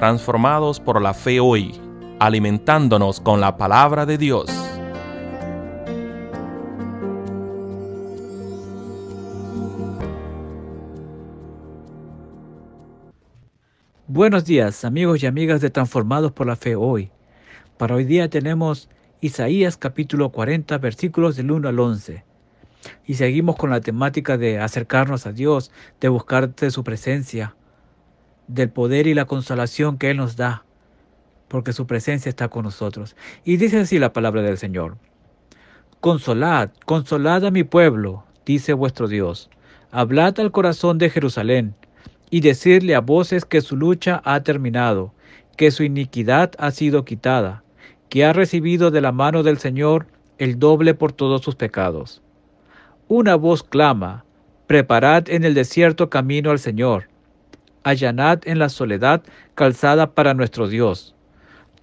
transformados por la fe hoy, alimentándonos con la palabra de Dios. Buenos días amigos y amigas de Transformados por la Fe hoy. Para hoy día tenemos Isaías capítulo 40 versículos del 1 al 11. Y seguimos con la temática de acercarnos a Dios, de buscarte su presencia del poder y la consolación que Él nos da, porque su presencia está con nosotros. Y dice así la palabra del Señor. Consolad, consolad a mi pueblo, dice vuestro Dios. Hablad al corazón de Jerusalén y decirle a voces que su lucha ha terminado, que su iniquidad ha sido quitada, que ha recibido de la mano del Señor el doble por todos sus pecados. Una voz clama, preparad en el desierto camino al Señor, allanad en la soledad calzada para nuestro Dios.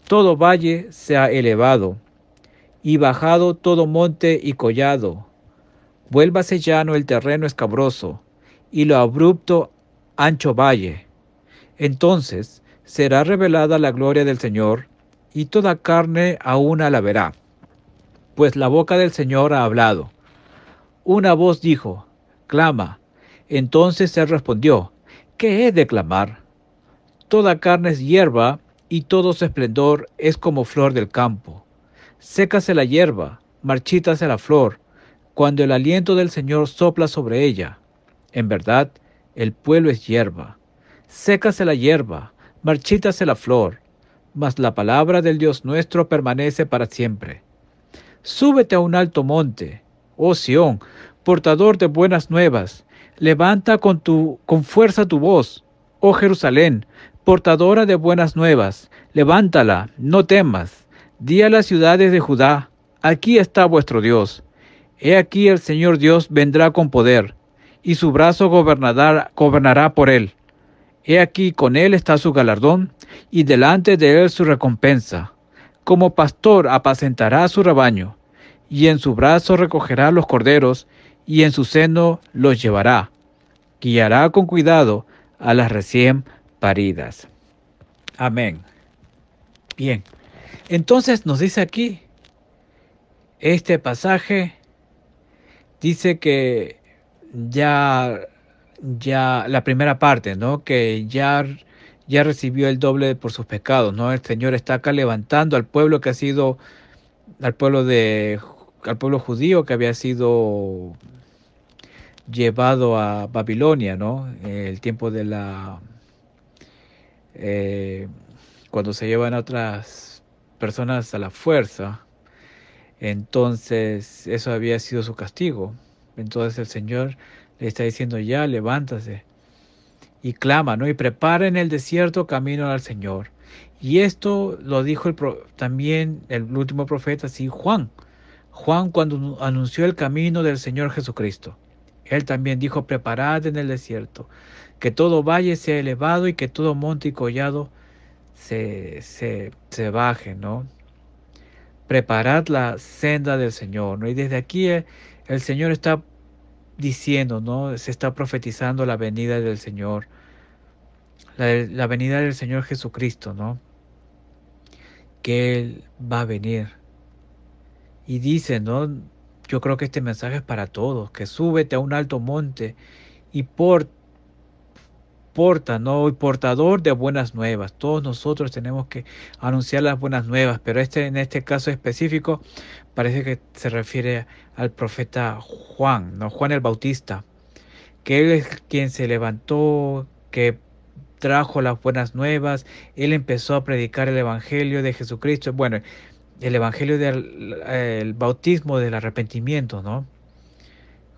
Todo valle se ha elevado, y bajado todo monte y collado. Vuélvase llano el terreno escabroso, y lo abrupto ancho valle. Entonces será revelada la gloria del Señor, y toda carne aún la verá. Pues la boca del Señor ha hablado. Una voz dijo, Clama. Entonces se respondió, ¿qué he de clamar? Toda carne es hierba y todo su esplendor es como flor del campo. Sécase la hierba, marchítase la flor, cuando el aliento del Señor sopla sobre ella. En verdad, el pueblo es hierba. Sécase la hierba, marchítase la flor, mas la palabra del Dios nuestro permanece para siempre. Súbete a un alto monte, oh Sión, portador de buenas nuevas, Levanta con, tu, con fuerza tu voz, oh Jerusalén, portadora de buenas nuevas, levántala, no temas. Di a las ciudades de Judá, aquí está vuestro Dios. He aquí el Señor Dios vendrá con poder, y su brazo gobernará, gobernará por él. He aquí con él está su galardón, y delante de él su recompensa. Como pastor apacentará su rebaño, y en su brazo recogerá los corderos, y en su seno los llevará. Guiará con cuidado a las recién paridas. Amén. Bien, entonces nos dice aquí, este pasaje dice que ya, ya la primera parte, ¿no? Que ya, ya recibió el doble por sus pecados, ¿no? El Señor está acá levantando al pueblo que ha sido, al pueblo de, al pueblo judío que había sido llevado a Babilonia, ¿no? El tiempo de la... Eh, cuando se llevan a otras personas a la fuerza, entonces eso había sido su castigo. Entonces el Señor le está diciendo ya, levántase y clama, ¿no? Y prepara en el desierto camino al Señor. Y esto lo dijo también el último profeta, sí, Juan. Juan cuando anunció el camino del Señor Jesucristo. Él también dijo, preparad en el desierto, que todo valle sea elevado y que todo monte y collado se, se, baje, ¿no? Preparad la senda del Señor, ¿no? Y desde aquí eh, el, Señor está diciendo, ¿no? Se está profetizando la venida del Señor, la, la venida del Señor Jesucristo, ¿no? Que Él va a venir. Y dice, ¿no? Yo creo que este mensaje es para todos, que súbete a un alto monte y por, porta, ¿no? portador de buenas nuevas. Todos nosotros tenemos que anunciar las buenas nuevas, pero este, en este caso específico parece que se refiere al profeta Juan, ¿no? Juan el Bautista, que él es quien se levantó, que trajo las buenas nuevas, él empezó a predicar el Evangelio de Jesucristo. Bueno, el Evangelio del bautismo del arrepentimiento, ¿no?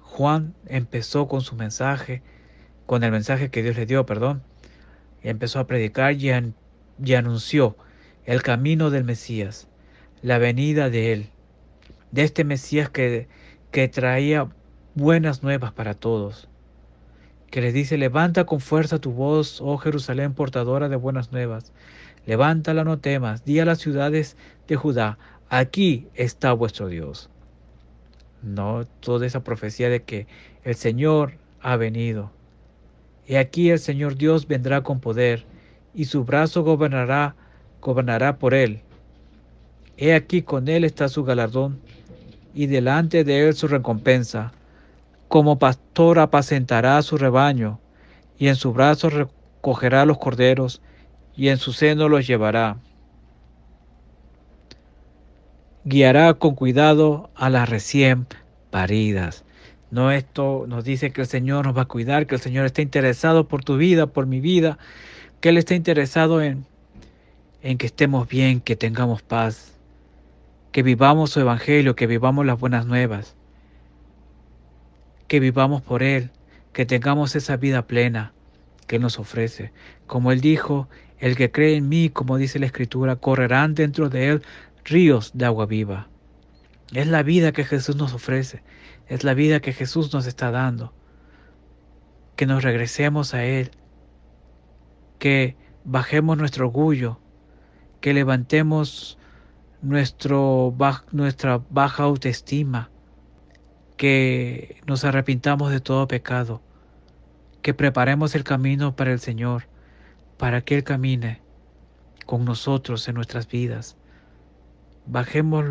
Juan empezó con su mensaje, con el mensaje que Dios le dio, perdón, y empezó a predicar y, y anunció el camino del Mesías, la venida de Él, de este Mesías que, que traía buenas nuevas para todos que les dice, levanta con fuerza tu voz, oh Jerusalén portadora de buenas nuevas. Levántala, no temas, di a las ciudades de Judá, aquí está vuestro Dios. No, toda esa profecía de que el Señor ha venido. Y aquí el Señor Dios vendrá con poder, y su brazo gobernará, gobernará por él. He aquí con él está su galardón, y delante de él su recompensa como pastor apacentará a su rebaño, y en su brazo recogerá los corderos, y en su seno los llevará. Guiará con cuidado a las recién paridas. No esto nos dice que el Señor nos va a cuidar, que el Señor está interesado por tu vida, por mi vida, que Él está interesado en, en que estemos bien, que tengamos paz, que vivamos su Evangelio, que vivamos las buenas nuevas que vivamos por Él, que tengamos esa vida plena que Él nos ofrece. Como Él dijo, el que cree en mí, como dice la Escritura, correrán dentro de Él ríos de agua viva. Es la vida que Jesús nos ofrece, es la vida que Jesús nos está dando. Que nos regresemos a Él, que bajemos nuestro orgullo, que levantemos nuestro, nuestra baja autoestima, que nos arrepintamos de todo pecado, que preparemos el camino para el Señor, para que Él camine con nosotros en nuestras vidas. Bajemos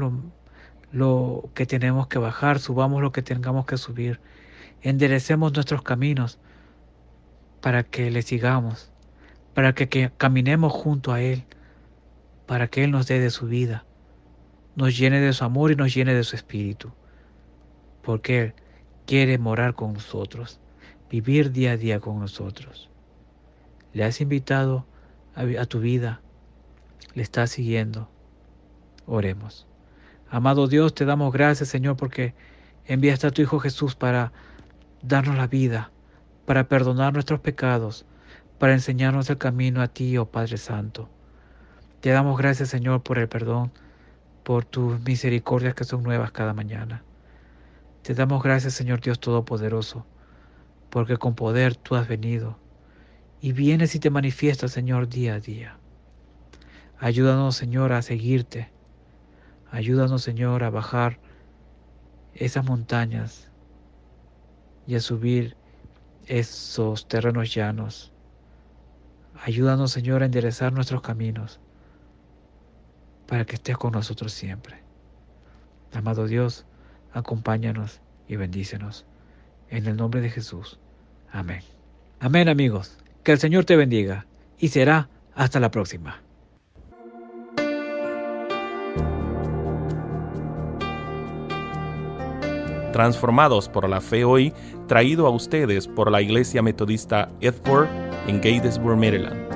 lo, que tenemos que bajar, subamos lo que tengamos que subir, enderecemos nuestros caminos para que le sigamos, para que, caminemos junto a Él, para que Él nos dé de su vida, nos llene de su amor y nos llene de su espíritu porque Él quiere morar con nosotros, vivir día a día con nosotros. Le has invitado a, tu vida, le estás siguiendo. Oremos. Amado Dios, te damos gracias, Señor, porque enviaste a tu Hijo Jesús para darnos la vida, para perdonar nuestros pecados, para enseñarnos el camino a ti, oh Padre Santo. Te damos gracias, Señor, por el perdón, por tus misericordias que son nuevas cada mañana. Te damos gracias, Señor Dios Todopoderoso, porque con poder tú has venido y vienes y te manifiestas, Señor, día a día. Ayúdanos, Señor, a seguirte. Ayúdanos, Señor, a bajar esas montañas y a subir esos terrenos llanos. Ayúdanos, Señor, a enderezar nuestros caminos para que estés con nosotros siempre. Amado Dios, acompáñanos y bendícenos. En el nombre de Jesús. Amén. Amén amigos. Que el Señor te bendiga y será hasta la próxima. Transformados por la fe hoy, traído a ustedes por la Iglesia Metodista Edward en Gatesburg, Maryland.